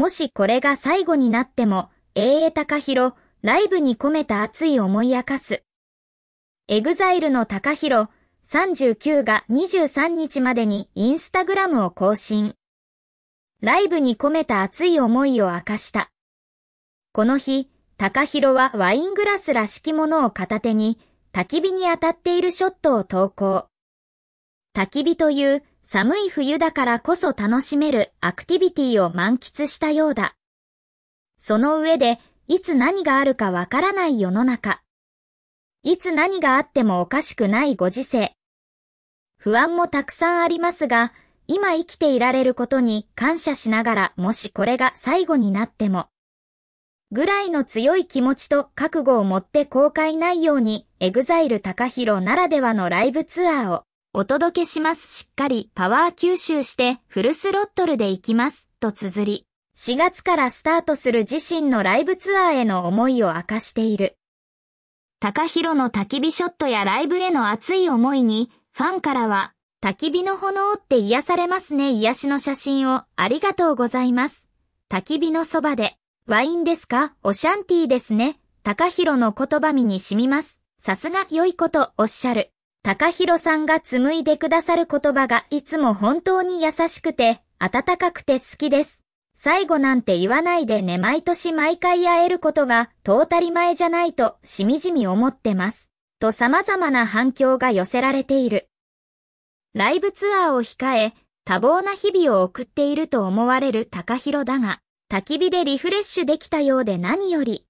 もしこれが最後になっても、英遠高弘、ライブに込めた熱い思い明かす。エグザイルの高弘39が23日までにインスタグラムを更新。ライブに込めた熱い思いを明かした。この日、高弘はワイングラスらしきものを片手に焚き火に当たっているショットを投稿。焚き火という寒い冬だからこそ楽しめるアクティビティを満喫したようだ。その上で、いつ何があるかわからない世の中。いつ何があってもおかしくないご時世。不安もたくさんありますが、今生きていられることに感謝しながらもしこれが最後になっても。ぐらいの強い気持ちと覚悟を持って公開ないように、exile 高 o ならではのライブツアーを。お届けします。しっかりパワー吸収してフルスロットルで行きます。と綴り、4月からスタートする自身のライブツアーへの思いを明かしている。高弘の焚き火ショットやライブへの熱い思いに、ファンからは、焚き火の炎って癒されますね。癒しの写真をありがとうございます。焚き火のそばで、ワインですかおシャンティーですね。高弘の言葉身に染みます。さすが良いことおっしゃる。高弘さんが紡いでくださる言葉がいつも本当に優しくて、暖かくて好きです。最後なんて言わないでね毎年毎回会えることが、とうたり前じゃないと、しみじみ思ってます。と様々な反響が寄せられている。ライブツアーを控え、多忙な日々を送っていると思われる高弘だが、焚き火でリフレッシュできたようで何より、